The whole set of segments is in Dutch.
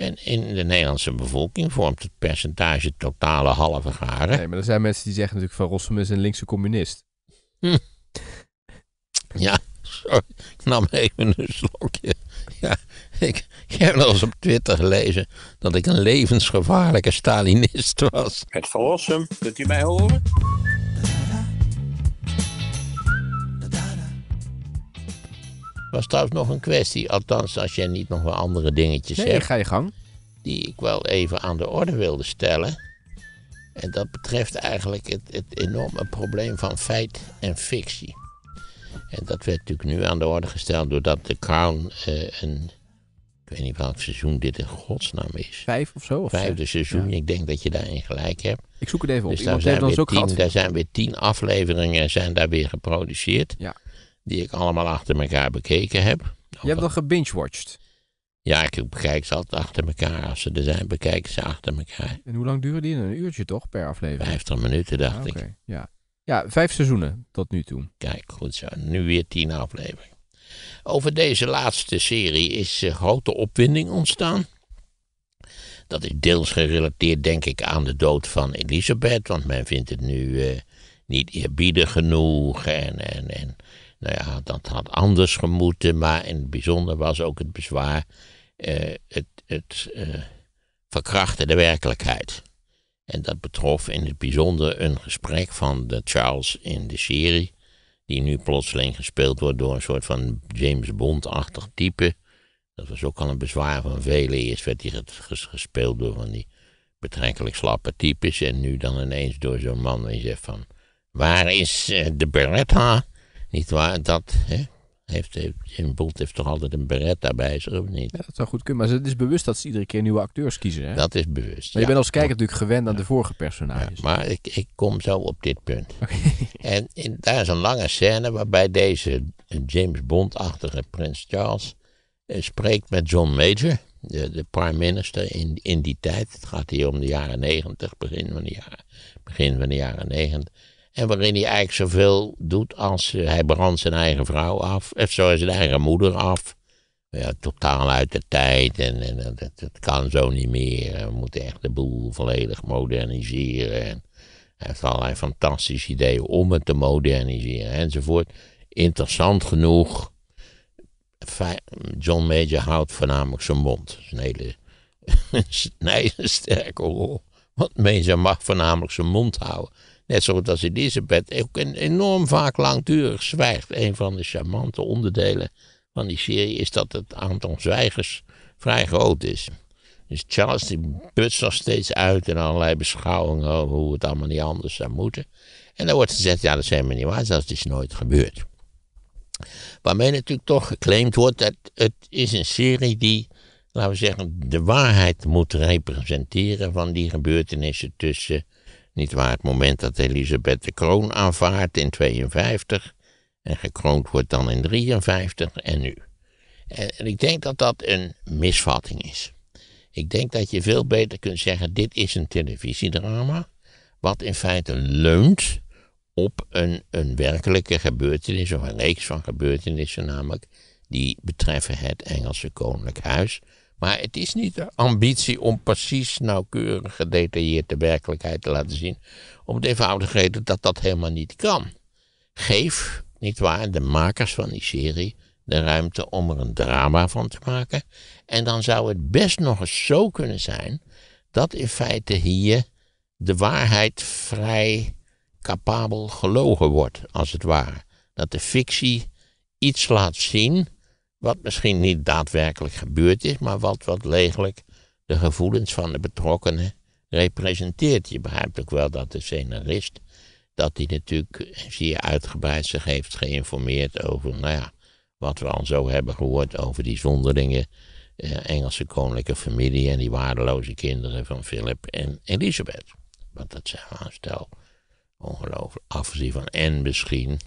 En in de Nederlandse bevolking vormt het percentage totale halve garen. Nee, maar er zijn mensen die zeggen natuurlijk van Rossum is een linkse communist. Hm. Ja, sorry. Ik nam even een slokje. Ja, ik, heb wel eens op Twitter gelezen dat ik een levensgevaarlijke Stalinist was. Het Rossum, kunt u mij horen? was trouwens nog een kwestie. Althans, als jij niet nog wel andere dingetjes nee, ga je gang. Die ik wel even aan de orde wilde stellen. En dat betreft eigenlijk het, het enorme probleem van feit en fictie. En dat werd natuurlijk nu aan de orde gesteld doordat de Crown eh, een. Ik weet niet welk seizoen dit in godsnaam is. Vijf of zo? Of Vijfde seizoen, ik denk dat je daarin gelijk hebt. Ik zoek het even op. Dus daar, zijn weer tien, daar zijn weer tien afleveringen zijn daar weer geproduceerd. Ja die ik allemaal achter elkaar bekeken heb. Je hebt nog watched. Ja, ik bekijk ze altijd achter elkaar. Als ze er zijn, bekijk ze achter elkaar. En hoe lang duurde die? Een uurtje toch per aflevering? Vijftig minuten, dacht ah, ik. Ja. ja, vijf seizoenen tot nu toe. Kijk, goed zo. Nu weer tien afleveringen. Over deze laatste serie is eh, grote opwinding ontstaan. Dat is deels gerelateerd, denk ik, aan de dood van Elisabeth. Want men vindt het nu eh, niet eerbiedig genoeg. En, en, en nou ja, dat had anders gemoeten, maar in het bijzonder was ook het bezwaar eh, het, het eh, verkrachten de werkelijkheid. En dat betrof in het bijzonder een gesprek van de Charles in de serie, die nu plotseling gespeeld wordt door een soort van James Bond-achtig type. Dat was ook al een bezwaar van velen. Eerst werd hij gespeeld door van die betrekkelijk slappe types en nu dan ineens door zo'n man die zegt van, waar is eh, de Beretta? Niet waar? Dat, hè? Heeft, heeft, Jim Bond heeft toch altijd een beret daarbij, is of niet? Ja, dat zou goed kunnen. Maar het is bewust dat ze iedere keer nieuwe acteurs kiezen, hè? Dat is bewust, Maar je bent als kijker natuurlijk gewend aan de vorige personages. maar ik, ik kom zo op dit punt. En daar is een lange scène waarbij deze eh, James Bond-achtige prins Charles... Eh, spreekt met John Major, de, de prime minister in, in die tijd. Het gaat hier om de jaren negentig, begin van de jaren, begin van de jaren negentig. En waarin hij eigenlijk zoveel doet als eh, hij brandt zijn eigen vrouw af. Of zo zijn eigen moeder af. Ja, totaal uit de tijd en, en, dat, kan zo niet meer. We moeten echt de boel volledig moderniseren. En hij heeft allerlei fantastische ideeën om het te moderniseren enzovoort. Interessant genoeg, John Major houdt voornamelijk zijn mond. is een hele, een sterke rol. Want Major mag voornamelijk zijn mond houden. Net zoals als Elisabeth ook een enorm vaak langdurig zwijgt. Een van de charmante onderdelen van die serie is dat het aantal zwijgers vrij groot is. Dus Charles die putst nog steeds uit in allerlei beschouwingen over hoe het allemaal niet anders zou moeten. En dan wordt gezegd, ja dat zijn we niet waar, dat is nooit gebeurd. Waarmee natuurlijk toch geclaimd wordt dat het is een serie die, laten we zeggen, de waarheid moet representeren van die gebeurtenissen tussen niet waar het moment dat Elisabeth de kroon aanvaardt in 52 en gekroond wordt dan in 53 en nu. Eh, en ik denk dat dat een misvatting is. Ik denk dat je veel beter kunt zeggen: dit is een televisiedrama, wat in feite leunt op een, een werkelijke gebeurtenis of een reeks van gebeurtenissen, namelijk die betreffen het Engelse Koninklijk Huis. Maar het is niet de ambitie om precies nauwkeurig gedetailleerd de werkelijkheid te laten zien. Om de eenvoudige reden dat dat helemaal niet kan. Geef, nietwaar, de makers van die serie de ruimte om er een drama van te maken. En dan zou het best nog eens zo kunnen zijn dat in feite hier de waarheid vrij capabel gelogen wordt, als het ware. Dat de fictie iets laat zien wat misschien niet daadwerkelijk gebeurd is, maar wat, wat legelijk de gevoelens van de betrokkenen representeert. Je begrijpt ook wel dat de scenarist, dat hij natuurlijk zeer uitgebreid zich heeft geïnformeerd over, nou ja, wat we al zo hebben gehoord over die zonderlinge eh, Engelse koninklijke familie en die waardeloze kinderen van Philip en Elisabeth. Want dat zijn een stel ongelooflijk afgezien van en misschien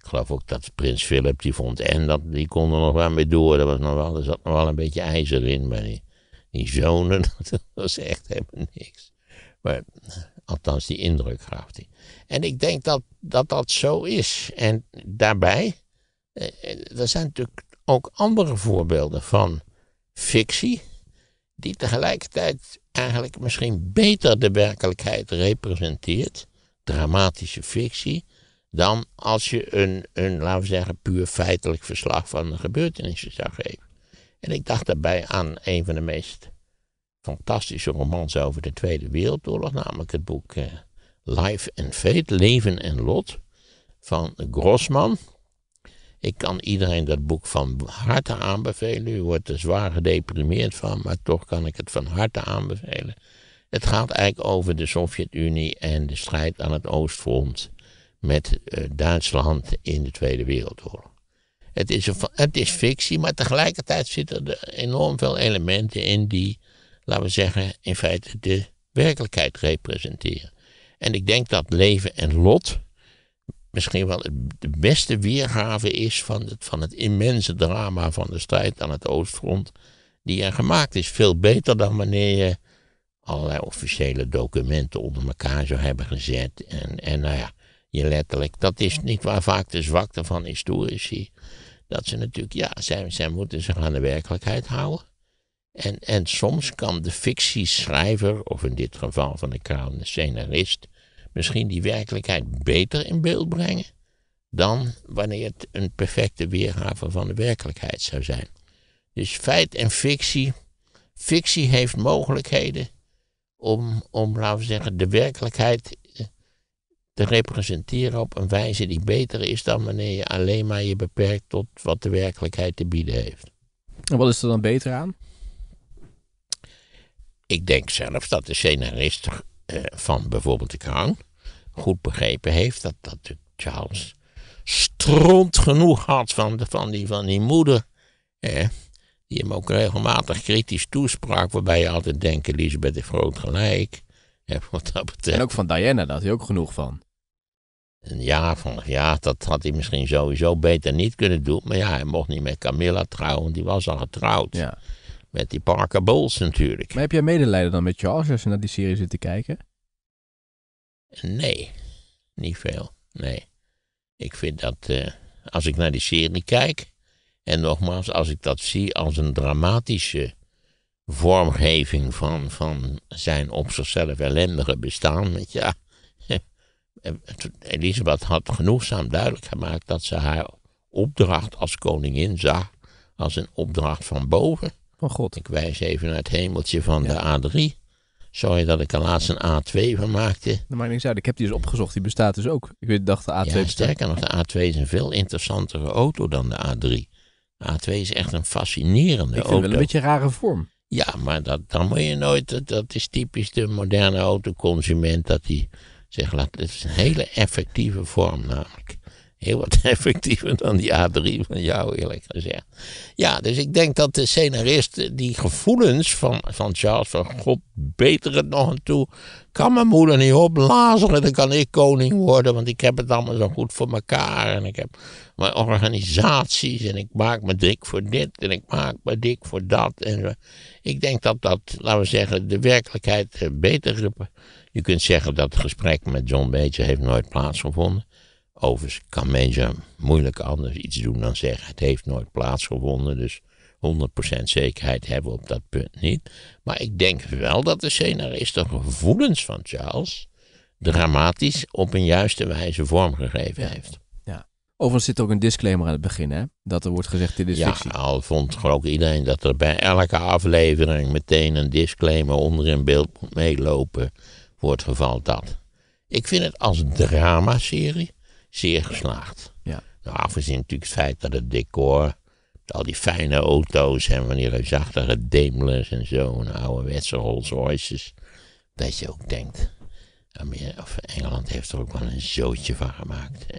ik geloof ook dat prins Philip, die vond en dat, die kon er nog wel mee door. Er, was nog wel, er zat nog wel een beetje ijzer in, maar die, die zonen, dat was echt helemaal niks. Maar althans, die indruk gaf hij. En ik denk dat, dat dat zo is. En daarbij, eh, eh, er zijn natuurlijk ook andere voorbeelden van fictie, die tegelijkertijd eigenlijk misschien beter de werkelijkheid representeert, dramatische fictie, dan als je een, een, laten we zeggen, puur feitelijk verslag van de gebeurtenissen zou geven. En ik dacht daarbij aan een van de meest fantastische romans over de Tweede Wereldoorlog, namelijk het boek eh, Life and Fate, Leven en Lot, van Grossman. Ik kan iedereen dat boek van harte aanbevelen. U wordt er zwaar gedeprimeerd van, maar toch kan ik het van harte aanbevelen. Het gaat eigenlijk over de Sovjet-Unie en de strijd aan het Oostfront met eh, Duitsland in de Tweede Wereldoorlog. Het is, een, het is fictie, maar tegelijkertijd zitten er enorm veel elementen in die, laten we zeggen, in feite de werkelijkheid representeren. En ik denk dat leven en lot misschien wel de beste weergave is van het, van het immense drama van de strijd aan het Oostfront die er gemaakt is. Veel beter dan wanneer je allerlei officiële documenten onder elkaar zou hebben gezet. En, en nou ja, je letterlijk. Dat is niet waar vaak de zwakte van historici. Dat ze natuurlijk, ja, zij, moeten zich aan de werkelijkheid houden. En, en soms kan de fictieschrijver, of in dit geval van de Kraan, de scenarist, misschien die werkelijkheid beter in beeld brengen dan wanneer het een perfecte weergave van de werkelijkheid zou zijn. Dus feit en fictie. Fictie heeft mogelijkheden om, om laten we zeggen, de werkelijkheid te representeren op een wijze die beter is dan wanneer je alleen maar je beperkt tot wat de werkelijkheid te bieden heeft. En wat is er dan beter aan? Ik denk zelf dat de scenarist eh, van bijvoorbeeld de Crown goed begrepen heeft dat, dat Charles stront genoeg had van, de, van, die, van die moeder. die hem ook regelmatig kritisch toesprak, waarbij je altijd denkt, Elisabeth heeft groot gelijk. wat dat En ook van Diana, had hij ook genoeg van een jaar van, ja, dat had hij misschien sowieso beter niet kunnen doen. Maar ja, hij mocht niet met Camilla trouwen, die was al getrouwd. Ja. Met die Parker Bowles natuurlijk. Maar heb jij medelijden dan met Charles als je naar die serie zit te kijken? Nee, niet veel. Nee. Ik vind dat, eh, als ik naar die serie kijk, en nogmaals, als ik dat zie als een dramatische vormgeving van, van zijn op zichzelf ellendige bestaan, met ja Elisabeth had genoegzaam duidelijk gemaakt dat ze haar opdracht als koningin zag als een opdracht van boven. Van God. Ik wijs even naar het hemeltje van de A3. Sorry dat ik er laatst een A2 van maakte. Dat ik niks Ik heb die eens dus opgezocht. Die bestaat dus ook. Ik dacht de A2 ja, Sterker nog, de A2 is een veel interessantere auto dan de A3. De A2 is echt een fascinerende auto. wel een beetje een rare vorm. Ja, maar dat, dan moet je nooit... Dat is typisch de moderne autoconsument. Dat die Zeg, laat, het is een hele effectieve vorm namelijk. Heel wat effectiever dan die A3 van jou, eerlijk gezegd. Ja, dus ik denk dat de scenarist die gevoelens van, van Charles van God beter het nog aan toe. Kan mijn moeder niet opblazen. dan kan ik koning worden, want ik heb het allemaal zo goed voor elkaar. En ik heb mijn organisaties en ik maak me dik voor dit en ik maak me dik voor dat. En ik denk dat dat, laten we zeggen, de werkelijkheid eh, beter je kunt zeggen dat het gesprek met John Major heeft nooit plaatsgevonden. Overigens kan Major moeilijk anders iets doen dan zeggen het heeft nooit plaatsgevonden. Dus 100% zekerheid hebben we op dat punt niet. Maar ik denk wel dat de scenarist de gevoelens van Charles dramatisch op een juiste wijze vormgegeven heeft. Ja. Overigens zit ook een disclaimer aan het begin, hè? Dat er wordt gezegd, dit is ja, fictie. Ja, al vond geloof ik iedereen dat er bij elke aflevering meteen een disclaimer onder in beeld moet meelopen wordt geval dat. Ik vind het als dramaserie zeer geslaagd. Ja. Nou, afgezien natuurlijk het feit dat het decor, al die fijne auto's en van die reusachtige Daimlers en zo, en ouderwetse Rolls Royces, dat je ook denkt, of Engeland heeft er ook wel een zootje van gemaakt. Hè.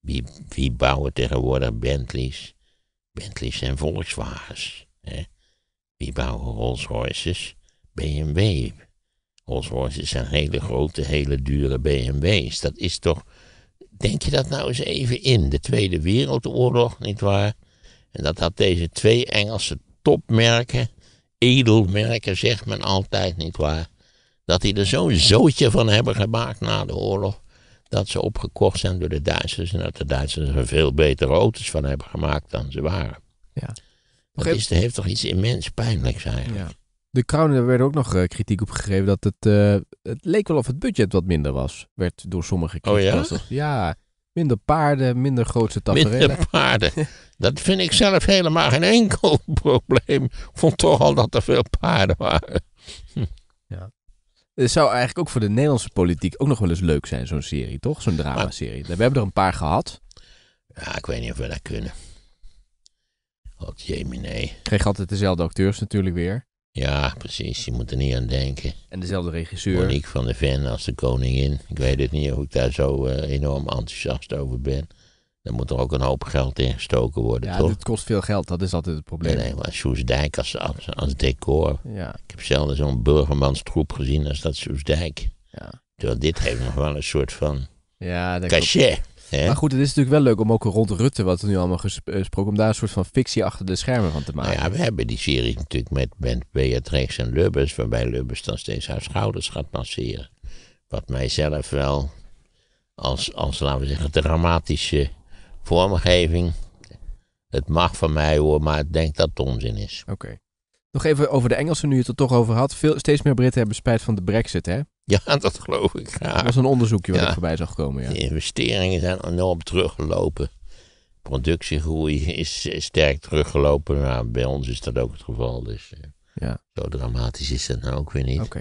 Wie, wie bouwen tegenwoordig Bentleys? Bentleys en Volkswagens. Hè. Wie bouwen Rolls Royces? BMW. Rolls Royces zijn hele grote, hele dure BMW's. Dat is toch. Denk je dat nou eens even in? De Tweede Wereldoorlog, nietwaar? En dat had deze twee Engelse topmerken, edelmerken zegt men altijd, nietwaar? Dat die er zo'n zootje van hebben gemaakt na de oorlog. Dat ze opgekocht zijn door de Duitsers. En dat de Duitsers er veel betere auto's van hebben gemaakt dan ze waren. Ja. Dat is, heeft toch iets immens pijnlijks eigenlijk. Ja de Crown, daar werd ook nog eh, kritiek op gegeven dat het, eh, het leek wel of het budget wat minder was, werd door sommige gekregen. Oh ja? Ja, minder paarden, minder grootse tafereelen. Minder paarden. Dat vind ik zelf helemaal geen enkel probleem. Ik vond toch al dat er veel paarden waren. Ja. Het zou eigenlijk ook voor de Nederlandse politiek ook nog wel eens leuk zijn, zo'n serie, toch? Zo'n drama-serie. We hebben er een paar gehad. Ja, ik weet niet of we dat kunnen. Wat jemine. Kreeg altijd dezelfde acteurs natuurlijk weer. Ja, precies. Je moet er niet aan denken. En dezelfde regisseur. Monique van de Ven als de koningin. Ik weet het niet of ik daar zo eh, enorm enthousiast over ben. Dan moet er ook een hoop geld in gestoken worden, ja, toch? Ja, dit kost veel geld. Dat is altijd het probleem. Nee, maar Soesdijk als, decor. Ja. Ik heb zelden zo'n burgermanstroep gezien als dat Soesdijk. Ja. Terwijl dit heeft nog wel een soort van ja, dat cachet. Maar goed, het is natuurlijk wel leuk om ook rond Rutte, wat er nu allemaal gesproken, eh, om daar een soort van fictie achter de schermen van te nou maken. ja, we hebben die serie natuurlijk met, met Beatrix en Lubbers, waarbij Lubbers dan steeds haar schouders gaat masseren. Wat mijzelf wel als, als, laten we zeggen, dramatische vormgeving. Het mag van mij hoor, maar ik denk dat het onzin is. Oké. Nog even over de Engelsen, nu je het er toch over had. Veel, steeds meer Britten hebben spijt van de brexit, hè? Ja, dat geloof ik Dat was een onderzoekje wat ik voorbij zag komen. Ja. De investeringen zijn enorm teruggelopen. Productiegroei is sterk teruggelopen. Maar nou, bij ons is dat ook het geval. Dus eh, ja. zo dramatisch is dat nou ook weer niet.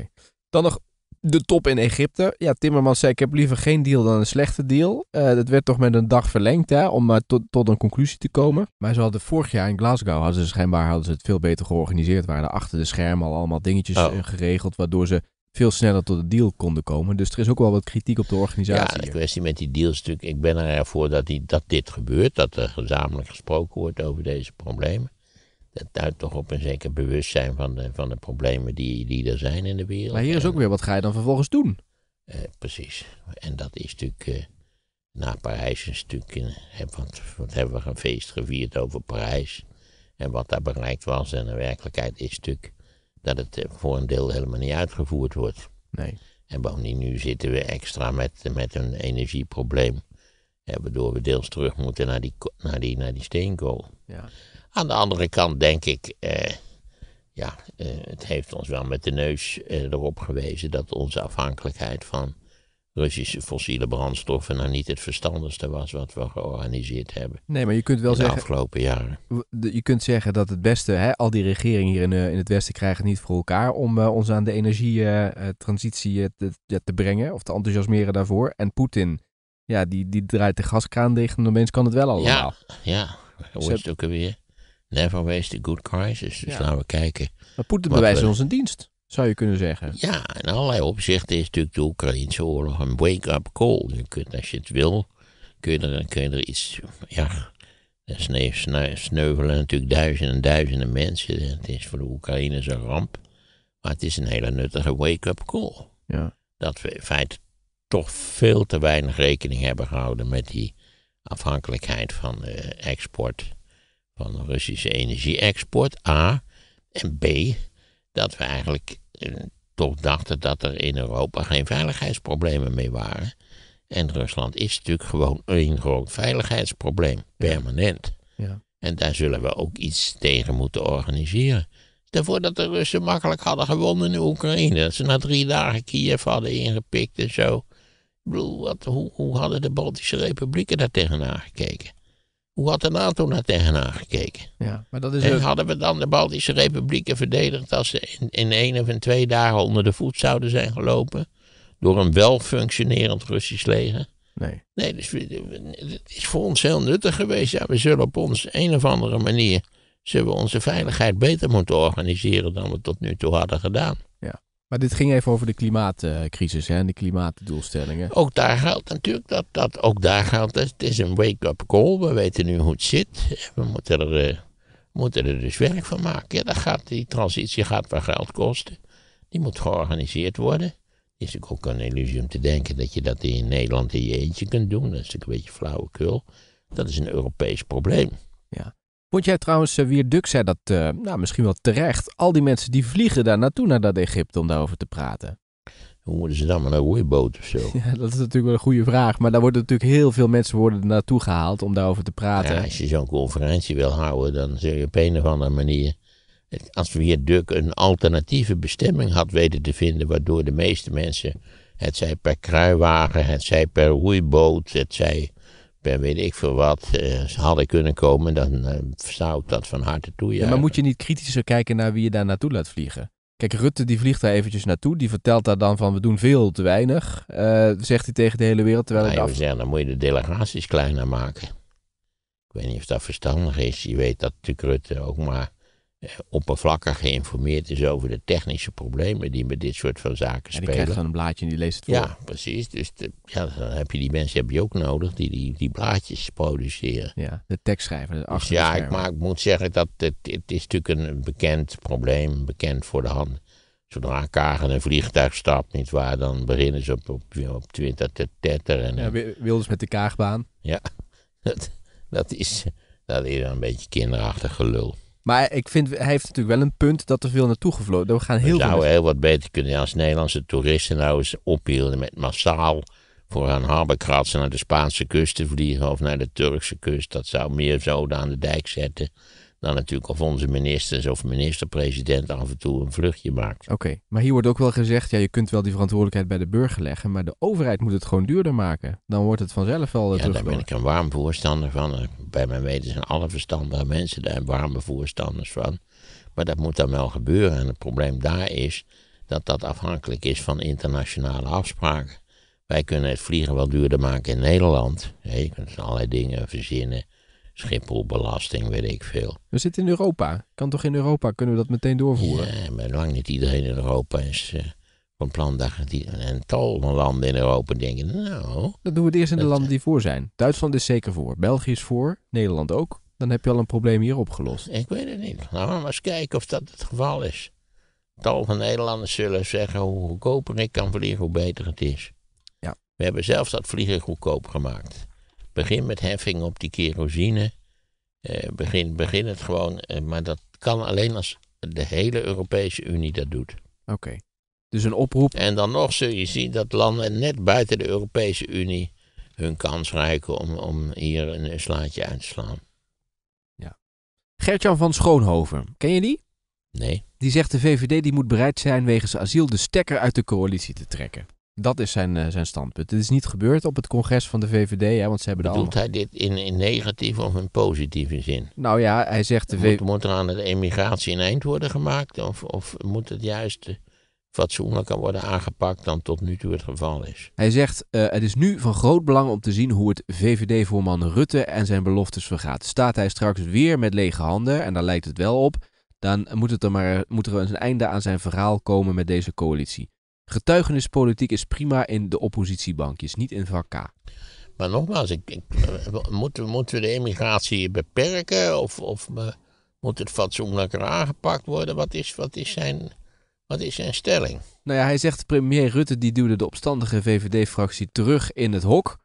Dan nog de top in Egypte. Ja, Timmermans zei: Ik heb liever geen deal dan een slechte deal. Eh, dat werd toch met een dag verlengd hè, om uh, tot, tot een conclusie te komen. Maar ze hadden vorig jaar in Glasgow, hadden ze schijnbaar hadden ze het veel beter georganiseerd. Waren er achter de schermen al allemaal dingetjes oh. geregeld. Waardoor ze veel sneller tot de deal konden komen. Dus er is ook wel wat kritiek op de organisatie. Ja, de kwestie met die is natuurlijk. Ik ben ervoor dat, die, dat dit gebeurt. Dat er gezamenlijk gesproken wordt over deze problemen. Dat duidt toch op een zeker bewustzijn van de, van de problemen die, die er zijn in de wereld. Maar hier is ook weer, wat ga je dan vervolgens doen? Eh, precies. En dat is natuurlijk... Eh, na Parijs is natuurlijk... wat, wat hebben we een feest gevierd over Parijs. En wat daar bereikt was. En de werkelijkheid is natuurlijk dat het eh, voor een deel helemaal niet uitgevoerd wordt. Nee. En bovendien, nu zitten we extra met, met een energieprobleem. waardoor we deels terug moeten naar die, naar die, naar die steenkool. Ja. Aan de andere kant denk ik, eh, ja, eh, het heeft ons wel met de neus eh, erop gewezen dat onze afhankelijkheid van Russische fossiele brandstoffen nou niet het verstandigste was wat we georganiseerd hebben. Nee, maar je kunt wel zeggen. De afgelopen jaren. Je kunt zeggen dat het beste, hè, al die regeringen hier in, eh, in het Westen krijgen het niet voor elkaar om eh, ons aan de energietransitie eh, te, te, brengen of te enthousiasmeren daarvoor. En Poetin, ja, die, die draait de gaskraan dicht en opeens kan het wel allemaal. Ja, ja. hoe is het ook alweer? Never waste a good crisis. Dus laten we kijken. Maar Poetin bewijst ons een dienst zou je kunnen zeggen. Ja, in allerlei opzichten is natuurlijk de Oekraïnse oorlog een wake-up call. Je kunt, als je het wil, kun je er, kun je er iets... Ja, er sneuvelen natuurlijk duizenden en duizenden mensen. Het is voor de Oekraïners een ramp. Maar het is een hele nuttige wake-up call. Ja. Dat we in feite toch veel te weinig rekening hebben gehouden met die afhankelijkheid van de eh, export, van de Russische energie-export, A. En B, dat we eigenlijk toch dachten dat er in Europa geen veiligheidsproblemen mee waren. En Rusland is natuurlijk gewoon een groot veiligheidsprobleem, permanent. Ja. En daar zullen we ook iets tegen moeten organiseren. Voordat dat de Russen makkelijk hadden gewonnen in Oekraïne. Dat ze na drie dagen Kiev hadden ingepikt en zo. wat, hoe, hoe hadden de Baltische republieken daar tegenaan gekeken? Hoe had de NATO daar tegenaan gekeken? Ja, maar dat is en hadden we dan de Baltische Republieken verdedigd als ze in, in één of in twee dagen onder de voet zouden zijn gelopen door een welfunctionerend Russisch leger? Nee. Nee, dus het is voor ons heel nuttig geweest. Ja, we zullen op ons een of andere manier zullen we onze veiligheid beter moeten organiseren dan we tot nu toe hadden gedaan. Maar dit ging even over de klimaatcrisis hè, en de klimaatdoelstellingen. Ook daar geldt natuurlijk dat. dat ook daar geldt het is een wake-up call. We weten nu hoe het zit. We moeten er, eh, moeten er dus werk van maken. Ja, dat gaat, die transitie gaat wel geld kosten. Die moet georganiseerd worden. Het is ook een illusie om te denken dat je dat in Nederland in je eentje kunt doen. Dat is een beetje flauwekul. Dat is een Europees probleem. Vond jij trouwens, uh, eh, Wier Duk zei dat eh, nou, misschien wel terecht, al die mensen die vliegen daar naartoe naar dat Egypte om daarover te praten? Hoe worden ze dan maar naar een roeiboot of zo? Ja, dat is natuurlijk wel een goede vraag. Maar daar worden natuurlijk heel veel mensen worden naartoe gehaald om daarover te praten. Ja, als je zo'n conferentie wil houden, dan zul je op een of andere manier. Als we Duk een alternatieve bestemming had weten te vinden, waardoor de meeste mensen, het zij per kruiwagen, het zij per roeiboot, het zij en weet ik veel wat eh, Ze hadden kunnen komen, dan uh, zou ik dat van harte toe. Ja, maar moet je niet kritischer kijken naar wie je daar naartoe laat vliegen? Kijk, Rutte die vliegt daar eventjes naartoe. Die vertelt daar dan van we doen veel te weinig. Eh, zegt hij tegen de hele wereld. Terwijl het nou, af... zeggen, dan moet je de delegaties kleiner maken. Ik weet niet of dat verstandig is. Je weet dat natuurlijk Rutte ook maar oppervlakkig geïnformeerd is over de technische problemen die met dit soort van zaken spelen. En krijgt dan een blaadje en die leest het voor. Ja, precies. Dus de, ja, dan heb je die mensen heb je ook nodig die die, die blaadjes produceren. Ja, de tekstschrijver, de dus Ja, ik, maar ik moet zeggen dat het, het is natuurlijk een bekend probleem, bekend voor de hand. Zodra Kagen een vliegtuig stapt, niet waar, dan beginnen ze op, op, op Twitter te tetteren. Ja, Wilders met de Kaagbaan. Ja, dat, dat, is, dat is een beetje kinderachtig gelul. Maar ik vind, hij heeft natuurlijk wel een punt dat er veel naartoe gevlogen. We gaan heel we heel wat beter kunnen als Nederlandse toeristen nou eens ophielden met massaal voor een haberkratsen naar de Spaanse kust te vliegen of naar de Turkse kust. Dat zou meer zoden aan de dijk zetten. Dan nou, natuurlijk of onze ministers of minister-president af en toe een vluchtje maakt. Oké, maar hier wordt ook wel gezegd, ja, je kunt wel die verantwoordelijkheid bij de burger leggen, maar de overheid moet het gewoon duurder maken. Dan wordt het vanzelf wel eh, Ja, daar ben ik een warm voorstander van. Eh, bij mijn weten zijn alle verstandige mensen daar warme voorstanders van. Maar dat moet dan wel gebeuren. En het probleem daar is dat dat afhankelijk is van internationale afspraken. Wij kunnen het vliegen wel duurder maken in Nederland. Je kunt allerlei dingen verzinnen Schipholbelasting weet ik veel. We zitten in Europa. Kan toch in Europa? Kunnen we dat meteen doorvoeren? Ja, maar lang niet iedereen in Europa is eh, van plan. En tal van landen in Europa denken, nou... Dat doen we het eerst in de landen die voor zijn. Duitsland is zeker voor. België is voor. Nederland ook. Dan heb je al een probleem hier opgelost. Ik weet het niet. Laten we maar eens kijken of dat het geval is. Tal van Nederlanders zullen zeggen hoe goedkoper ik kan vliegen, hoe beter het is. Ja. We hebben zelfs dat vliegen goedkoop gemaakt. Begin met heffing op die kerosine. Eh, begin, begin het gewoon. Eh, maar dat kan alleen als de hele Europese Unie dat doet. Oké. Dus een oproep. En dan nog zul je zien dat landen net buiten de Europese Unie hun kans rijken om, om hier een slaatje uit te slaan. Ja. Gertjan van Schoonhoven, ken je die? Nee. Die zegt de VVD die moet bereid zijn wegens asiel de stekker uit de coalitie te trekken. Dat is zijn, eh, zijn standpunt. Het is niet gebeurd op het congres van de VVD, hè, want ze hebben de Doet hij dit in, in negatieve of in positieve zin? Nou ja, hij zegt... moet, moet er aan de emigratie een eind worden gemaakt? Of, of moet het juist eh, fatsoenlijker worden aangepakt dan tot nu toe het geval is? Hij zegt, eh, het is nu van groot belang om te zien hoe het VVD-voorman Rutte en zijn beloftes vergaat. Staat hij straks weer met lege handen, en daar lijkt het wel op... Dan moet, het er maar, moet er een einde aan zijn verhaal komen met deze coalitie. Getuigenispolitiek is prima in de oppositiebankjes, niet in vak Maar nogmaals, ik, eh, moeten, moeten we de emigratie beperken? Of, of eh, moet het fatsoenlijker aangepakt worden? Wat is, wat is zijn... Wat is zijn stelling? Nou ja, hij zegt premier Rutte die duwde de opstandige VVD-fractie terug in het hok.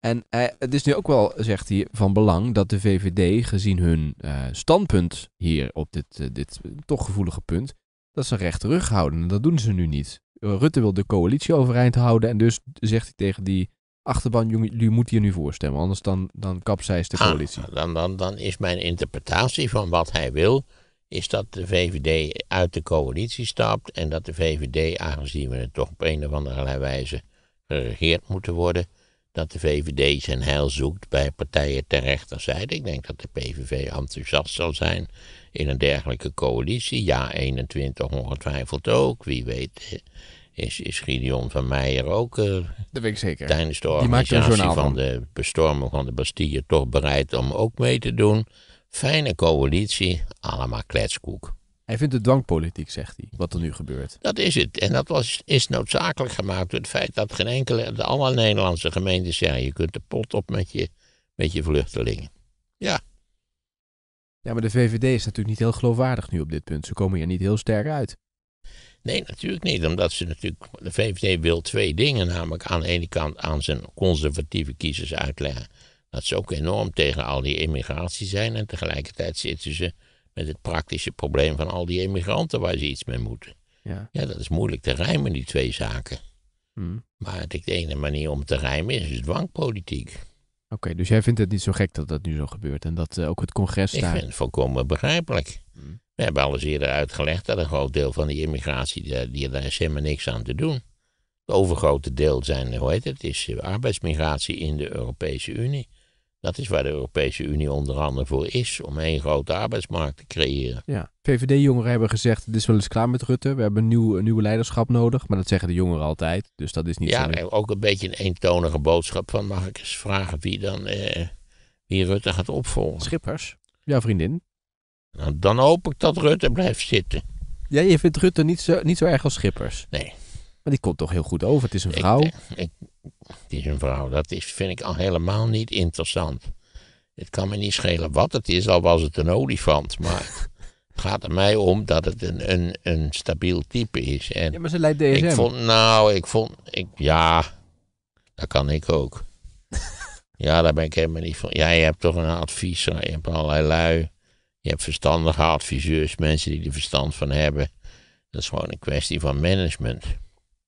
En eh, het is nu ook wel, zegt hij, van belang dat de VVD, gezien hun standpunt hier op dit, dit toch gevoelige punt, dat ze recht terughouden. En dat doen ze nu niet. Eh, Rutte wil de coalitie overeind houden. En dus zegt hij tegen die achterban, jullie moeten hier nu voor stemmen. Anders dan, dan kapseist de coalitie. dan, dan, dan is mijn interpretatie van wat hij wil... is dat de VVD uit de coalitie stapt... en dat de VVD, aangezien we het toch op een of andere wijze geregeerd moeten worden... dat de VVD zijn heil zoekt bij partijen ter rechterzijde. Ik denk dat de PVV enthousiast zal zijn in een dergelijke coalitie. Ja, 21 ongetwijfeld ook, wie weet eh, is, is Gideon van Meijer ook uh, dat weet ik zeker. tijdens de organisatie van, van de bestorming van de Bastille toch bereid om ook mee te doen. Fijne coalitie, allemaal kletskoek. Hij vindt het dwangpolitiek, zegt hij, wat er nu gebeurt. Dat is het. En dat was, is noodzakelijk gemaakt door het feit dat geen enkele, allemaal Nederlandse gemeenten zeggen, je kunt de pot op met je, met je vluchtelingen. Ja. Ja, maar de VVD is natuurlijk niet heel geloofwaardig nu op dit punt. Ze komen hier niet heel sterk uit. Nee, natuurlijk niet. Omdat ze natuurlijk. De VVD wil twee dingen. Namelijk aan de ene kant aan zijn conservatieve kiezers uitleggen. dat ze ook enorm tegen al die immigratie zijn. En tegelijkertijd zitten ze met het praktische probleem van al die immigranten waar ze iets mee moeten. Ja, ja dat is moeilijk te rijmen, die twee zaken. Hmm. Maar de enige manier om te rijmen is, is dwangpolitiek. Oké, dus jij vindt het niet zo gek dat dat nu zo gebeurt en dat eh, ook het congres daar... Ik vind het volkomen begrijpelijk. Hmm. We hebben al eerder uitgelegd dat een groot deel van die immigratie, die, eh, die daar is helemaal niks aan te doen. Het overgrote deel zijn, eh, hoe heet het, is arbeidsmigratie in de Europese Unie. Dat is waar de Europese Unie onder andere voor is, om één grote arbeidsmarkt te creëren. Ja, VVD-jongeren hebben gezegd, het is wel eens klaar met Rutte, we hebben een nieuw, een leiderschap nodig. Maar dat zeggen de jongeren altijd, dus dat is niet ja, zo. Ja, ook een beetje een eentonige boodschap van, mag ik eens vragen wie dan eh, wie Rutte gaat opvolgen? Schippers, Ja, vriendin. Nou, dan hoop ik dat Rutte blijft zitten. Ja, je vindt Rutte niet zo, niet zo erg als Schippers? Nee. Maar die komt toch heel goed over, het is een vrouw. Eh, die zijn vrouw, dat is, vind ik al helemaal niet interessant. Het kan me niet schelen wat het is, al was het een olifant, maar het gaat er mij om dat het een, een, een stabiel type is. En ja, maar ze leidt Ik vond, nou, ik vond, ik, ja, dat kan ik ook. ja, daar ben ik helemaal niet van. Ja, je hebt toch een adviseur, eh, je hebt allerlei lui. Je hebt verstandige adviseurs, mensen die er verstand van hebben. Dat is gewoon een kwestie van management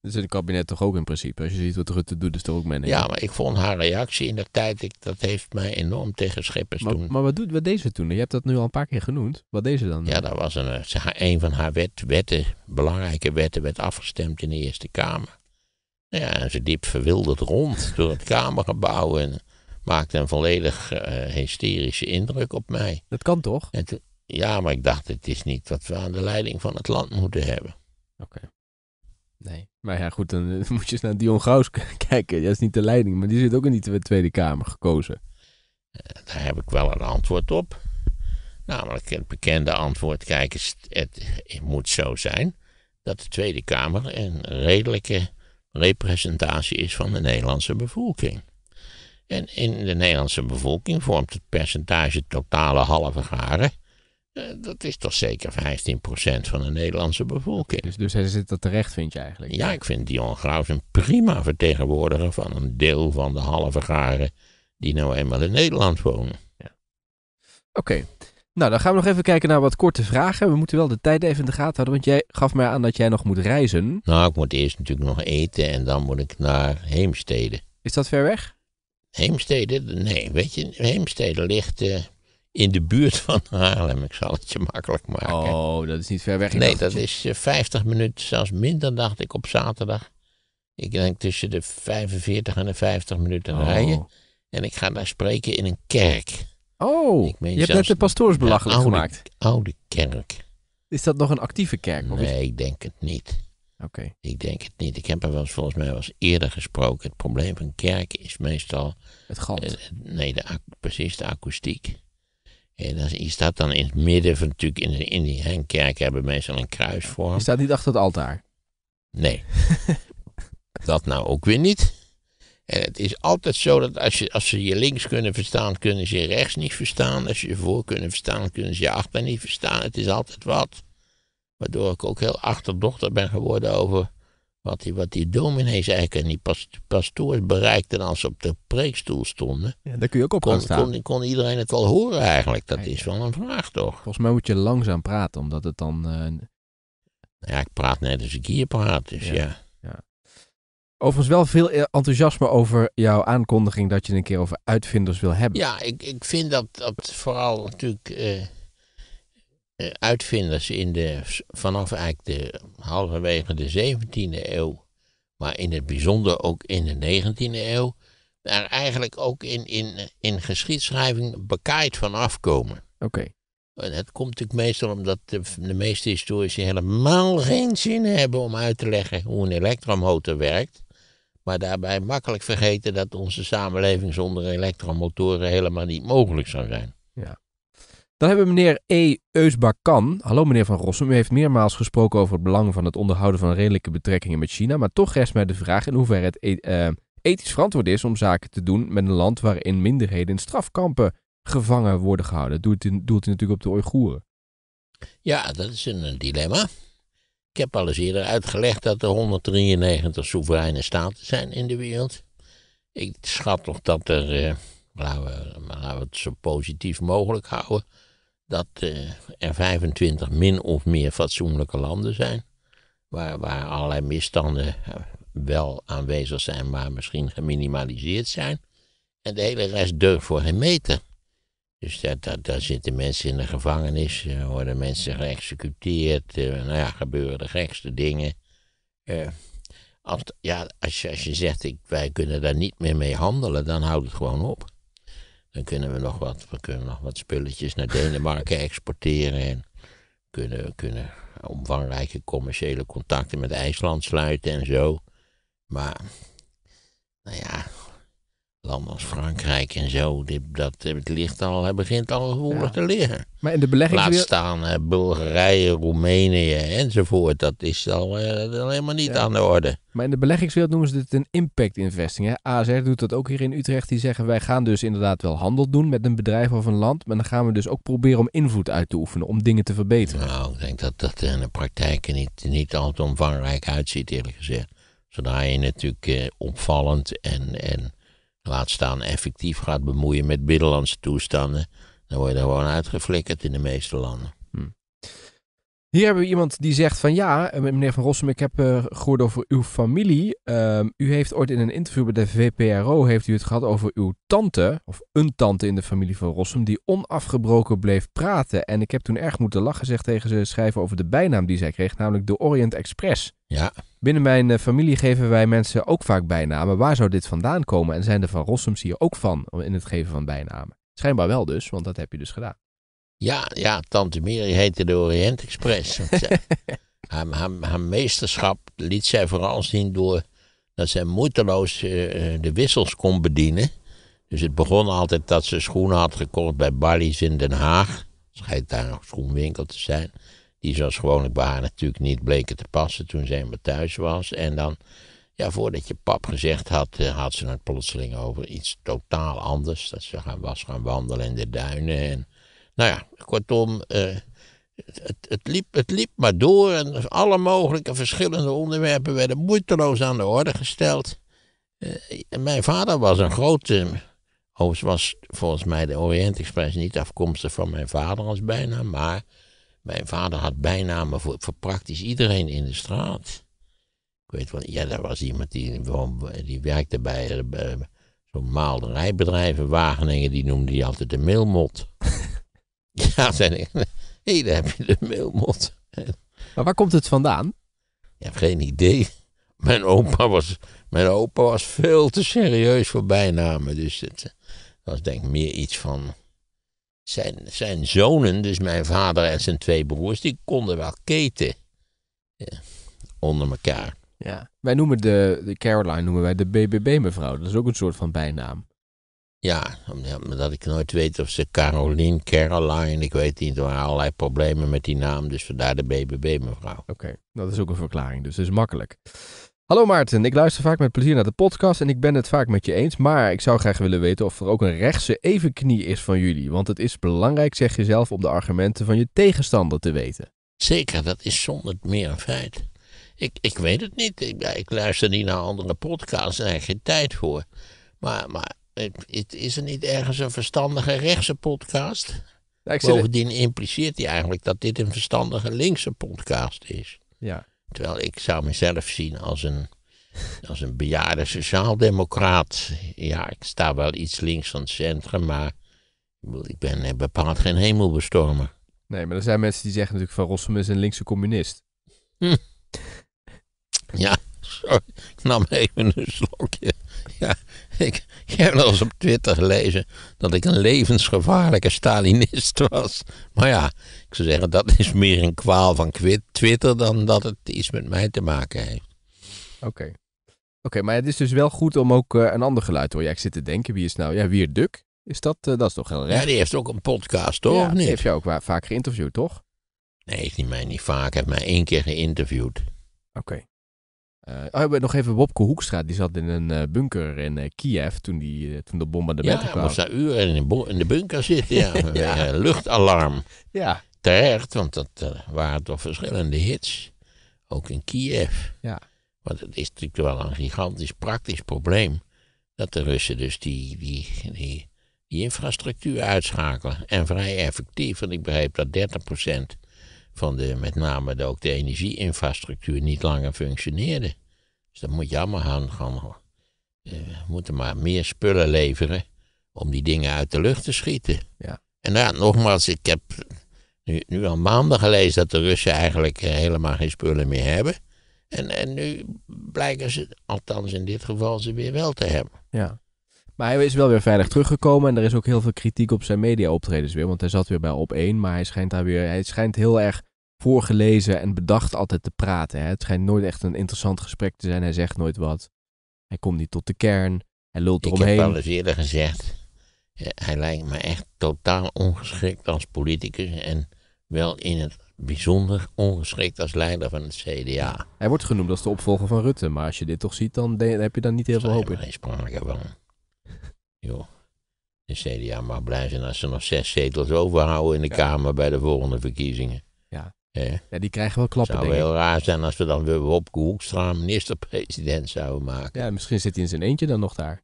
is het kabinet toch ook in principe. Als je ziet wat Rutte doet, is toch ook mee. Ja, maar ik vond haar reactie in de tijd, ik, dat heeft mij enorm tegen Schippers maar, toen. Maar wat, doet, wat deed ze toen? Je hebt dat nu al een paar keer genoemd. Wat deed ze dan? Ja, dat was een, een van haar wetten, belangrijke wetten, werd afgestemd in de Eerste Kamer. Nou ja, en ze diep verwilderd rond door het Kamergebouw en maakte een volledig eh, hysterische indruk op mij. Dat kan toch? ja, maar ik dacht, het is niet wat we aan de leiding van het land moeten hebben. Oké. Nee. Maar ja, goed, dan moet je eens naar Dion Gouws kijken. Dat is niet de leiding, maar die zit ook in die Tweede Kamer gekozen. Eh, daar heb ik wel een antwoord op. Namelijk het bekende antwoord, kijk eens, het, het moet zo zijn dat de Tweede Kamer een redelijke representatie is van de Nederlandse bevolking. En in de Nederlandse bevolking vormt het percentage totale halve garen eh, dat is toch zeker 15% van de Nederlandse bevolking. Dus, dus hij zit dat terecht, vind je eigenlijk? Ja, ik vind Dion Graus een prima vertegenwoordiger van een deel van de halve garen die nou eenmaal in Nederland wonen. Ja. Oké. Nou, dan gaan we nog even kijken naar wat korte vragen. We moeten wel de tijd even in de gaten houden, want jij gaf mij aan dat jij nog moet reizen. Nou, ik moet eerst natuurlijk nog eten en dan moet ik naar Heemstede. Is dat ver weg? Heemstede? Nee, weet je, Heemstede ligt eh, in de buurt van Haarlem. Ik zal het je makkelijk maken. Oh, dat is niet ver weg. Nee, dat is 50 eh, minuten, zelfs minder, dacht ik, op zaterdag. Ik denk tussen de 45 en de 50 minuten oh. rijden. En ik ga daar spreken in een kerk. Oh, je hebt net de pastoors belachelijk gemaakt. Oude kerk. Is dat nog een actieve kerk? Of nee, ik denk het niet. Oké. Ik denk het niet. Ik heb er wel eens, volgens mij wel eerder gesproken. Het probleem van kerk is meestal... Het gat. Eh, nee, de, precies, de akoestiek je staat dan in het midden van natuurlijk in die kerk hebben mensen een kruisvorm. Je staat niet achter het altaar. Nee. dat nou ook weer niet. En het is altijd zo dat als, je, als ze je links kunnen verstaan, kunnen ze je rechts niet verstaan. Als ze je voor kunnen verstaan, kunnen ze je achter niet verstaan. Het is altijd wat. Waardoor ik ook heel achterdochtig ben geworden over wat die, wat die dominees eigenlijk en die pastoors bereikten als ze op de preekstoel stonden. Ja, daar kun je ook op kon, gaan staan. Kon, kon, iedereen het wel horen eigenlijk. Dat is wel een vraag toch. Volgens mij moet je langzaam praten, omdat het dan... Uh... Ja, ik praat net als ik hier praat, dus ja. ja. Overigens wel veel e- enthousiasme over jouw aankondiging dat je een keer over uitvinders wil hebben. Ja, ik, ik vind dat, dat vooral natuurlijk... Eh, eh, uitvinders in de, vanaf eigenlijk de, halverwege de 17e eeuw, maar in het bijzonder ook in de 19e eeuw, daar eigenlijk ook in, in, in geschiedschrijving bekaaid van afkomen. Oké. En dat komt natuurlijk meestal omdat de, de, meeste historici helemaal geen zin hebben om uit te leggen hoe een elektromotor werkt. Maar daarbij makkelijk vergeten dat onze samenleving zonder elektromotoren helemaal niet mogelijk zou zijn. Ja. Dan hebben we meneer E. Eusbakan. Hallo meneer Van Rossum, u heeft meermaals gesproken over het belang van het onderhouden van redelijke betrekkingen met China, maar toch rest mij de vraag in hoeverre het e-, eh, ethisch verantwoord is om zaken te doen met een land waarin minderheden in strafkampen gevangen worden gehouden. Doet u, doelt u natuurlijk op de Oeigoeren. Ja, dat is een dilemma. Ik heb al eens eerder uitgelegd dat er 193 soevereine staten zijn in de wereld. Ik schat toch dat er, eh, laten, laten we het zo positief mogelijk houden, dat eh, er 25 min of meer fatsoenlijke landen zijn. Waar, waar allerlei misstanden eh, wel aanwezig zijn, maar misschien geminimaliseerd zijn. En de hele rest deugt voor geen meter. Dus daar, daar, zitten mensen in de gevangenis, eh, worden mensen geëxecuteerd, nou ja, gebeuren de gekste dingen. als, ja, als, je, als je zegt, ik, wij kunnen daar niet meer mee handelen, dan houdt het gewoon op. Dan kunnen we nog wat, we kunnen nog wat spulletjes naar Denemarken exporteren. En kunnen, kunnen omvangrijke commerciële contacten met IJsland sluiten en zo. Maar, nou ja, Landen als Frankrijk en zo, dat, het ligt al, het begint al gevoelig te liggen. Maar in de belegging Laat staan eh, Bulgarije, Roemenië enzovoort. Dat is al eh, helemaal niet aan de orde. Maar in de beleggingswereld noemen ze dit een impact investing. Hè? doet dat ook hier in Utrecht. Die zeggen wij gaan dus inderdaad wel handel doen met een bedrijf of een land. Maar dan gaan we dus ook proberen om invloed uit te oefenen. Om dingen te verbeteren. Nou, ik denk dat dat in de praktijk niet, niet al omvangrijk uitziet eerlijk gezegd. Zodra je natuurlijk eh, opvallend en... en laat staan effectief gaat bemoeien met binnenlandse toestanden, dan word je er gewoon uitgeflikkerd in de meeste landen. Hm. Hier hebben we iemand die zegt van ja, eh, meneer Van Rossum, ik heb eh, gehoord over uw familie. Ehm, u heeft ooit in een interview bij de VPRO heeft u het gehad over uw tante, of een tante in de familie Van Rossum, die onafgebroken bleef praten. En ik heb toen erg moeten lachen, zegt tegen ze schrijven over de bijnaam die zij kreeg, namelijk de Orient Express. Ja. Binnen mijn eh, familie geven wij mensen ook vaak bijnamen. Waar zou dit vandaan komen? En zijn de Van Rossums hier ook van in het geven van bijnamen? Schijnbaar wel dus, want dat heb je dus gedaan. Ja, ja Tante Miri heette de Orient Express. haar, meesterschap liet zij vooral zien door dat zij moeiteloos eh, eh, de wissels kon bedienen. Dus het begon altijd dat ze schoenen had gekocht bij Bally's in Den Haag. Schijnt daar een schoenwinkel te zijn die zoals gewoonlijk bij haar natuurlijk niet bleken te passen toen zij maar thuis was. En dan, ja, voordat je pap gezegd had, eh, had ze het plotseling over iets totaal anders. Dat ze gaan, was gaan wandelen in de duinen. En, nou ja, kortom, eh, het, het, liep, het liep maar door en alle mogelijke verschillende onderwerpen werden moeiteloos aan de orde gesteld. Eh, mijn vader was een grote. Overigens was volgens mij de Orient Express niet afkomstig van mijn vader als bijna, maar mijn vader had bijnamen voor, voor praktisch iedereen in de straat. Ik weet wel, ja, daar was iemand die, die werkte bij, eh, zo'n maalderijbedrijf in Wageningen, die noemde hij altijd de meelmot. ja, zei ik, hé, daar heb je de meelmot. Maar waar komt het vandaan? Ik heb geen idee. Mijn opa was, mijn opa was veel te serieus voor bijnamen, dus het was denk ik meer iets van zijn, zijn zonen, dus mijn vader en zijn twee broers, die konden wel keten ja, onder elkaar. Ja, wij noemen de, de Caroline noemen wij de BBB-mevrouw. Dat is ook een soort van bijnaam. Ja, omdat ik nooit weet of ze Caroline, Caroline, ik weet niet, er waren allerlei problemen met die naam, dus vandaar de BBB-mevrouw. Oké, dat is ook een verklaring, dus dat is makkelijk. Hallo Maarten, ik luister vaak met plezier naar de podcast en ik ben het vaak met je eens. Maar ik zou graag willen weten of er ook een rechtse evenknie is van jullie. Want het is belangrijk, zeg je zelf, om de argumenten van je tegenstander te weten. Zeker, dat is zonder meer een feit. Ik, ik weet het niet. Ik, ik luister niet naar andere podcasts en heb geen tijd voor. Maar, maar het, is er niet ergens een verstandige rechtse podcast? Nou, Bovendien impliceert hij eigenlijk dat dit een verstandige linkse podcast is. Ja. Terwijl ik zou mezelf zien als een, als een bejaarde sociaaldemocraat. Ja, ik sta wel iets links van het centrum, maar ik ben eh, bepaald geen hemelbestormer. Nee, maar er zijn mensen die zeggen natuurlijk van Rossum is een linkse communist. Hm. Ja, sorry. Ik nam even een slokje. Ja, Ik, heb wel eens op Twitter gelezen dat ik een levensgevaarlijke Stalinist was. Maar ja, ik zou zeggen, dat is meer een kwaal van Twitter dan dat het iets met mij te maken heeft. Oké. Oké, maar het is dus wel goed om ook eh, een ander geluid te horen. Ja, ik zit te denken, wie is nou? Ja, Wier Duk. Is dat, eh, dat is toch heel raar? Ja, die heeft ook een podcast, toch? Ja, die heeft jou ook vaak geïnterviewd, toch? Nee, heeft mij niet vaak. Hij heeft mij één keer geïnterviewd. Oké. Uh, oh, nog even Wopke Hoekstra, die zat in een eh, bunker in eh, Kiev toen, die, toen de bombardementen ja, kwamen. kwam. moest daar uren in, in de, bunker zitten, ja. luchtalarm. Ja. Terecht, want dat waren toch verschillende hits. Ook in Kiev. Ja. Want het is natuurlijk wel een gigantisch praktisch probleem. Dat de Russen dus die, die, die, die infrastructuur uitschakelen. En vrij effectief, want ik begrijp dat 30 van de, met name de, ook de energieinfrastructuur niet langer functioneerde. Dus dan moet je allemaal gaan, gaan eh, moeten maar meer spullen leveren om die dingen uit de lucht te schieten. Ja. En daar, nogmaals, ik heb nu, nu al maanden gelezen dat de Russen eigenlijk eh, helemaal geen spullen meer hebben. En, en nu blijken ze, althans in dit geval, ze weer wel te hebben. Ja. Maar hij is wel weer veilig teruggekomen. En er is ook heel veel kritiek op zijn media-optredens weer. Want hij zat weer bij op 1. Maar hij schijnt daar weer. Hij schijnt heel erg voorgelezen en bedacht altijd te praten. Hè. Het schijnt nooit echt een interessant gesprek te zijn. Hij zegt nooit wat. Hij komt niet tot de kern. Hij lult eromheen. Ik heb al eens eerder gezegd, eh, hij lijkt me echt totaal ongeschikt als politicus en wel in het bijzonder ongeschikt als leider van het CDA. Hij wordt genoemd als de opvolger van Rutte, maar als je dit toch ziet, dan heb je daar niet heel veel hoop in. Geen sprake van. Joh, de CDA mag blij zijn als ze nog zes zetels overhouden in de Kamer bij de volgende verkiezingen. Ja, die krijgen wel klappen. Het zou heel raar zijn als we dan weer Rob Hoekstra minister-president zouden maken. Ja, misschien zit hij in zijn eentje dan nog daar.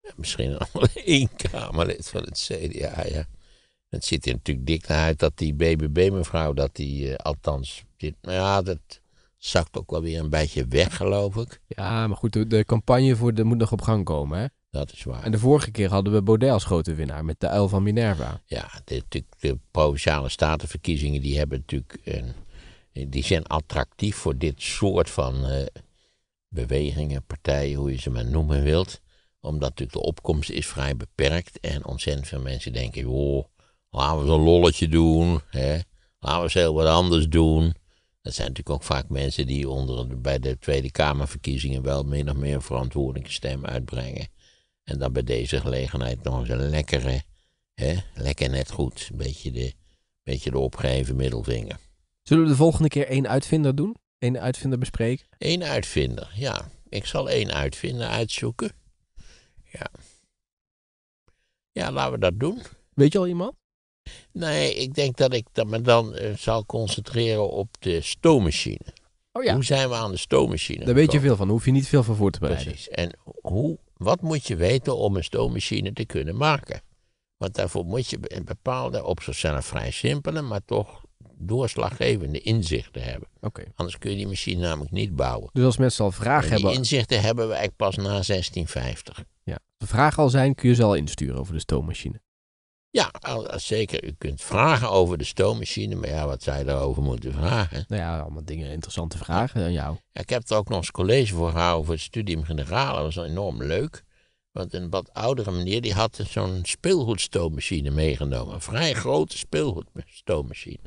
Ja, misschien één Kamerlid van het CDA, ja. Het ziet er natuurlijk dik naar uit dat die BBB-mevrouw, dat die uh, althans. Dit, nou ja, dat zakt ook wel weer een beetje weg, geloof ik. Ja, maar goed, de, de campagne voor de moet nog op gang komen, hè? Dat is waar. En de vorige keer hadden we Baudet als grote winnaar met de uil van Minerva. Ja, de, de, de provinciale statenverkiezingen die hebben natuurlijk een, die zijn attractief voor dit soort van eh, bewegingen, partijen, hoe je ze maar noemen wilt. Omdat natuurlijk de opkomst is vrij beperkt en ontzettend veel mensen denken, oh, laten we zo'n een lolletje doen, hè? laten we eens heel wat anders doen. Dat zijn natuurlijk ook vaak mensen die onder, bij de Tweede Kamerverkiezingen wel min of meer verantwoordelijke stem uitbrengen. En dan bij deze gelegenheid nog eens een lekkere, hè, lekker net goed, een beetje de, beetje de opgeheven middelvinger. Zullen we de volgende keer één uitvinder doen? Eén uitvinder bespreken? Eén uitvinder, ja. Ik zal één uitvinder uitzoeken. Ja. Ja, laten we dat doen. Weet je al iemand? Nee, ik denk dat ik dat me dan eh, zal concentreren op de stoommachine. Oh ja. Hoe zijn we aan de stoommachine? Daar weet je veel van, daar hoef je niet veel van voor te bereiden. Precies. En hoe wat moet je weten om een stoommachine te kunnen maken? Want daarvoor moet je bepaalde, op zichzelf vrij simpele, maar toch doorslaggevende inzichten hebben. Okay. Anders kun je die machine namelijk niet bouwen. Dus als mensen al vragen hebben. Die inzichten hebben we eigenlijk pas na 1650. Ja, de vragen al zijn, kun je ze al insturen over de stoommachine. Ja, nou, zeker. U kunt vragen over de stoommachine, maar ja, wat zij daarover moeten vragen. Nou ja, allemaal dingen, interessante vragen aan jou. ik heb er ook nog eens college voor gehouden voor het studium generale. Dat was enorm leuk. Want een wat oudere meneer die had zo'n speelgoedstoommachine meegenomen. Een vrij grote speelgoedstoommachine.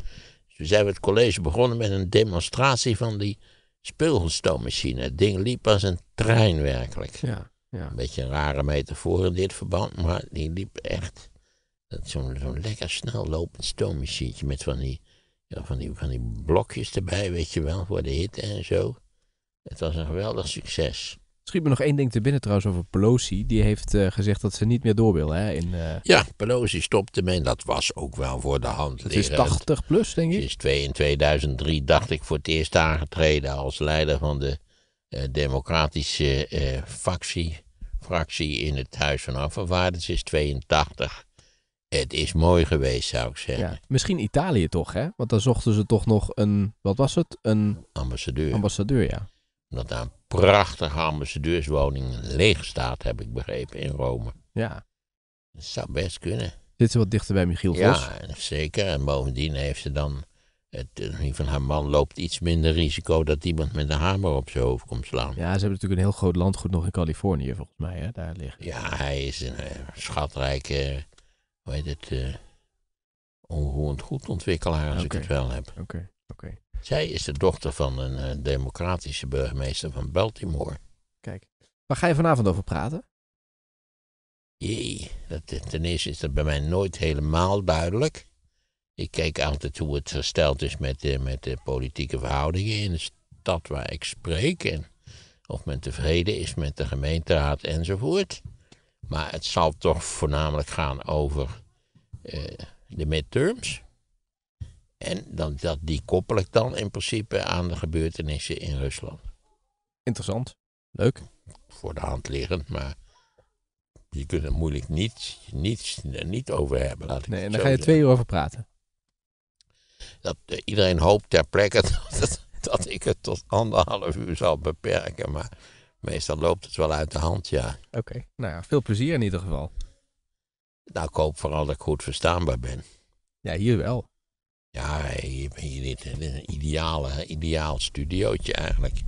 Dus we zijn het college begonnen met een demonstratie van die speelgoedstoommachine. Het ding liep als een trein werkelijk. Ja, ja. Een beetje een rare metafoor in dit verband, maar die liep echt Zo'n zo'n lekker snel lopend stoommachientje met van die, van, die, van die blokjes erbij, weet je wel, voor de hitte en zo. Het was een geweldig succes. Schiet me nog één ding te binnen trouwens over Pelosi. Die heeft eh, gezegd dat ze niet meer door wil. Hè, in, eh, Ja, Pelosi stopte mee. En dat was ook wel voor de hand. Het is 80 plus, denk ik. Ze is twee, in 2003, dacht ik, voor het eerst aangetreden als leider van de eh, democratische factie, fractie in het Huis van Afgevaardigden. Ze is 82. Het is mooi geweest, zou ik zeggen. Misschien Italië toch, hè? Want daar zochten ze toch nog een, wat was het? Een ambassadeur. Ambassadeur, ja. Omdat daar een prachtige ambassadeurswoning leeg staat, heb ik begrepen, in Rome. Ja. Dat zou best kunnen. Zit ze wat dichter bij Michiel Vos? Ja, zeker. En bovendien heeft ze dan, het van haar man loopt iets minder risico dat iemand met een hamer op zijn hoofd komt slaan. Ja, ze hebben natuurlijk een heel groot landgoed nog in Californië, volgens mij, hè? Daar liggen. Ja, hij is een eh, schatrijke eh, hoe heet het, uh, goed ontwikkelaar, als ik het wel heb. Oké, oké. Zij is de dochter van een eh, democratische burgemeester van Baltimore. Kijk, waar ga je vanavond over praten? Jee, dat, eh, ten eerste is dat bij mij nooit helemaal duidelijk. Ik kijk altijd hoe het gesteld is met, met de politieke verhoudingen in de stad waar ik spreek. En of men tevreden is met de gemeenteraad enzovoort. Maar het zal toch voornamelijk gaan over eh, de midterms. En dan, dat, die koppel ik dan in principe aan de gebeurtenissen in Rusland. Interessant. Leuk. Voor de hand liggend, maar je kunt er moeilijk niet, niet, niet over hebben. Laat ik nee, en daar ga je twee uur over praten. Dat, eh, iedereen hoopt ter plekke dat, dat ik het tot anderhalf uur zal beperken, maar... Meestal loopt het wel uit de hand, ja. Oké, nou ja, veel plezier in ieder geval. Nou, ik hoop vooral dat ik goed verstaanbaar ben. Ja, hier wel. Ja, hier, hier dit, een ideale, ideaal studiootje eigenlijk.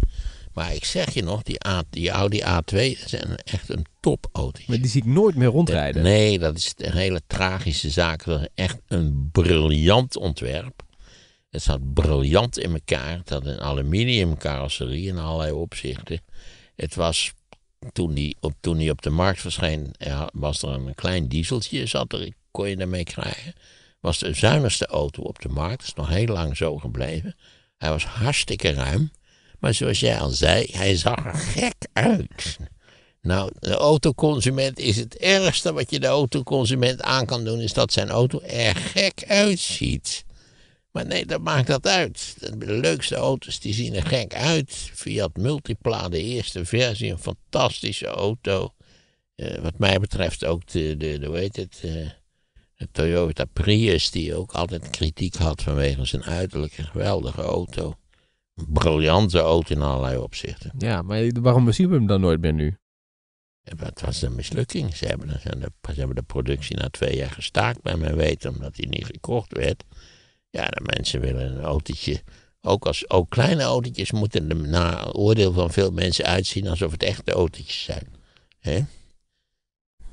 Maar ik zeg je nog, die, die Audi A2 zijn echt een topauto. Maar die zie ik nooit meer rondrijden. Eh, nee, dat is een hele tragische zaak. Dat is echt een briljant ontwerp. Het zat briljant in elkaar. Het had een aluminium carrosserie in allerlei opzichten. Het was toen die op, toen die op de markt verscheen, was er een klein dieseltje, zat er, kon je daarmee krijgen. Was de zuinigste auto op de markt, is nog heel lang zo gebleven. Hij was hartstikke ruim, maar zoals jij al zei, hij zag er gek uit. Nou, de autoconsument is het ergste wat je de autoconsument aan kan doen, is dat zijn auto er gek uitziet. Maar nee, dat maakt dat uit. De leukste auto's die zien er gek uit. Fiat Multipla, de eerste versie, een fantastische auto. Eh, wat mij betreft ook de, de, de het, uh, de Toyota Prius, die ook altijd kritiek had vanwege zijn uiterlijke geweldige auto. Een briljante auto in allerlei opzichten. Ja, maar waarom zien we hem dan nooit meer nu? Het was een mislukking. Ze hebben, de, ze hebben de productie na twee jaar gestaakt, bij mijn weten, omdat die niet gekocht werd. Ja, de mensen willen een autootje. Ook, als, ook kleine autootjes moeten er naar oordeel van veel mensen uitzien alsof het echte autootjes zijn. Ja.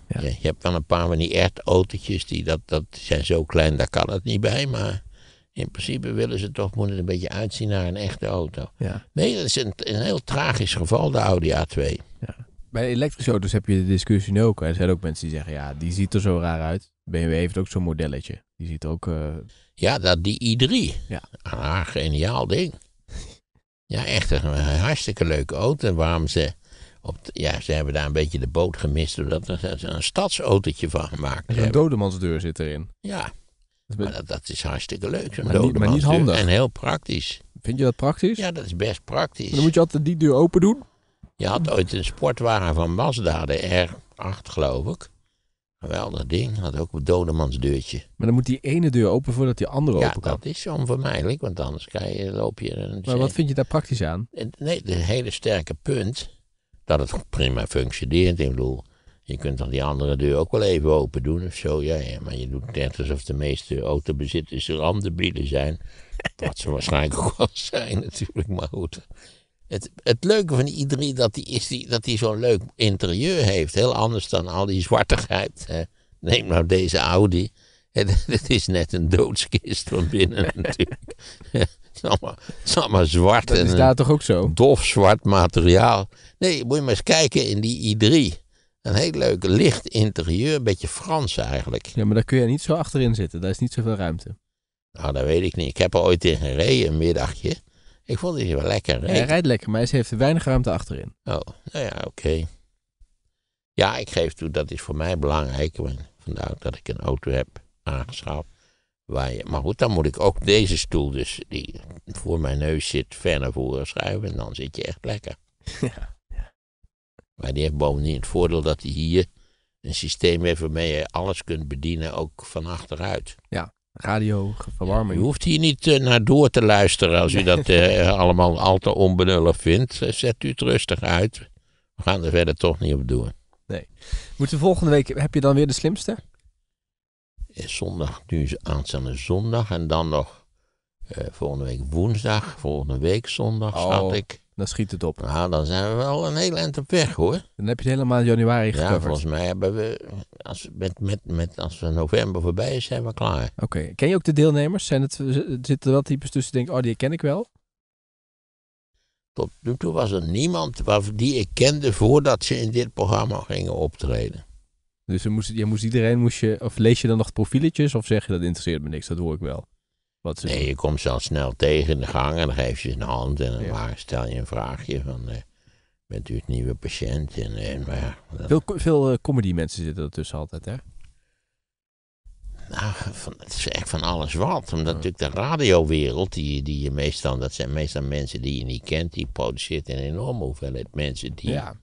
Je, je, hebt wel een paar van die autootjes, die dat, dat zijn zo klein, daar kan het niet bij, maar in principe willen ze toch, moeten een beetje uitzien naar een echte auto. Ja. Nee, dat is een, een heel tragisch geval, de Audi A2. Ja. Bij elektrische auto's heb je de discussie ook. Er zijn ook mensen die zeggen, ja, die ziet er zo raar uit. BMW heeft ook zo'n modelletje. Die ziet ook... Eh, ja, dat, die i3. Ja. Ah, geniaal ding. Ja, echt een hartstikke leuke auto. Waarom ze... Op ja, ze hebben daar een beetje de boot gemist. Doordat ze een stadsautootje van gemaakt hebben. Een dodemansdeur zit erin. Ja. dat, is hartstikke leuk, Maar niet handig. En heel praktisch. Vind je dat praktisch? Ja, dat is best praktisch. dan moet je altijd die deur open doen. Je had ooit een sportwagen van Mazda, de R8 geloof ik. Geweldig ding. Had ook een Dodemansdeurtje. deurtje. Maar dan moet die ene deur open voordat die andere open kan. Ja, dat is zo onvermijdelijk, want anders kan je, loop je... Een... Maar wat vind je daar praktisch aan? Nee, het hele sterke punt dat het prima functioneert. Ik bedoel, je kunt dan die andere deur ook wel even open doen of zo. Ja, ja maar je doet net alsof de meeste autobezitters bielen zijn. Wat ze waarschijnlijk ook wel zijn natuurlijk, maar goed. Het, het leuke van die i3 dat die is die, dat die zo'n leuk interieur heeft. Heel anders dan al die zwartigheid. Hè. Neem nou deze Audi. Het is net een doodskist van binnen natuurlijk. Het is allemaal, zwart. Dat is daar toch ook zo? Dof zwart materiaal. Nee, moet je maar eens kijken in die i3. Een heel leuk licht interieur, een beetje Frans eigenlijk. Ja, maar daar kun je niet zo achterin zitten. Daar is niet zoveel ruimte. Nou, dat weet ik niet. Ik heb er ooit in gereden, een middagje. Ik vond die wel lekker. hij rijdt lekker, maar hij heeft weinig ruimte achterin. Oh, nou ja, oké. Ja, ik geef toe, dat is voor mij belangrijk. Vandaar dat ik een auto heb aangeschaft. Waar je, maar goed, dan moet ik ook deze stoel dus, die voor mijn neus zit, ver naar voren schuiven. En dan zit je echt lekker. Ja, ja. Maar die heeft bovendien het voordeel dat hij hier een systeem heeft waarmee je alles kunt bedienen, ook van achteruit. Ja radio verwarming. U hoeft hier niet eh, naar door te luisteren als u dat eh, allemaal al te onbenullig vindt. Eh, zet u het rustig uit. We gaan er verder toch niet op door. Nee. Moeten volgende week, heb je dan weer de slimste? Zondag, nu is aanstaande zondag en dan nog volgende week woensdag, volgende week zondag oh. schat ik. Dan schiet het op. Nou, dan zijn we wel een hele eind op weg hoor. Dan heb je het helemaal januari gecoverd. Ja, volgens mij hebben we, als, met, met, met, als we november voorbij is, zijn we klaar. Oké, ken je ook de deelnemers? Zijn het, zitten er wel types tussen die denken, oh die ken ik wel? Tot nu toe was er niemand die ik kende voordat ze in dit programma gingen optreden. Dus je moest, je moest iedereen, moest je, of lees je dan nog de profieletjes of zeg je dat interesseert me niks, dat hoor ik wel? nee, je komt ze al snel tegen in de gang en dan geef je ze een hand en dan stel je een vraagje van... Eh, bent u het nieuwe patiënt? En, eh, maar, Veel, veel eh, comedy mensen zitten er tussen altijd, hè? Nou, het is echt van alles wat. Omdat natuurlijk de radiowereld, die, die je meestal, dat zijn meestal mensen die je niet kent, die produceert een enorme hoeveelheid mensen die ja.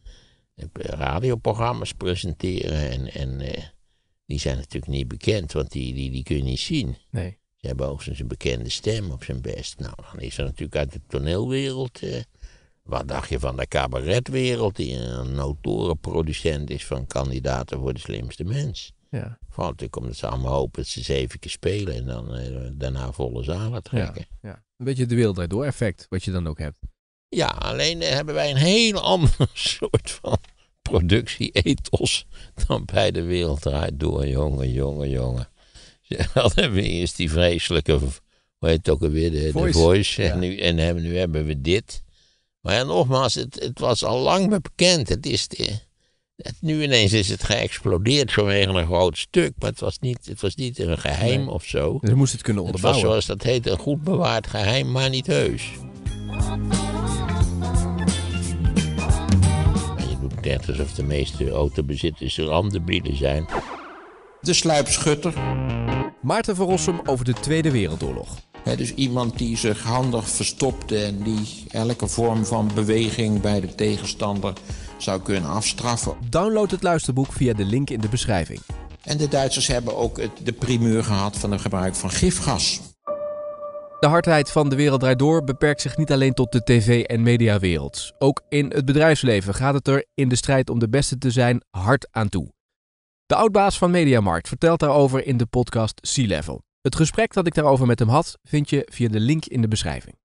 radioprogramma's presenteren. En, en die zijn natuurlijk niet bekend, want die, die, die kun je niet zien. Nee. Ze hebben hoogstens een bekende stem op zijn best. Nou, dan is er natuurlijk uit de toneelwereld. Eh, wat dacht je van de cabaretwereld, die een notorenproducent is van kandidaten voor de slimste mens? Ja. Vooral natuurlijk omdat ze allemaal hopen dat ze zeven keer spelen en dan eh, daarna volle zalen trekken. Ja, ja. Een beetje de wereldwijd door effect, wat je dan ook hebt. Ja, alleen eh, hebben wij een heel ander soort van productie-ethos dan bij de wereld draait door, jongen, jongen, jongen. Ze hadden we eerst die vreselijke, hoe het ook alweer, de Voice. De voice En, nu, en hebben, nu hebben we dit. Maar ja, nogmaals, het, het was al lang bekend. Het is de, eh, het, nu ineens is het geëxplodeerd vanwege een groot stuk, maar het was niet, het was niet een geheim of zo. Dus moest het kunnen onderbouwen. Het was, zoals dat heet, een goed bewaard geheim, maar niet heus. je doet net alsof de meeste autobezitters er andere bieden zijn. De sluipschutter. Maarten van Rossum over de Tweede Wereldoorlog. dus iemand die zich handig verstopte en die elke vorm van beweging bij de tegenstander zou kunnen afstraffen. Download het luisterboek via de link in de beschrijving. En de Duitsers hebben ook de primeur gehad van het gebruik van gifgas. De hardheid van de wereld draait door beperkt zich niet alleen tot de tv- en mediawereld. Ook in het bedrijfsleven gaat het er in de strijd om de beste te zijn hard aan toe. De oudbaas van Mediamarkt vertelt daarover in de podcast Sea Level. Het gesprek dat ik daarover met hem had, vind je via de link in de beschrijving.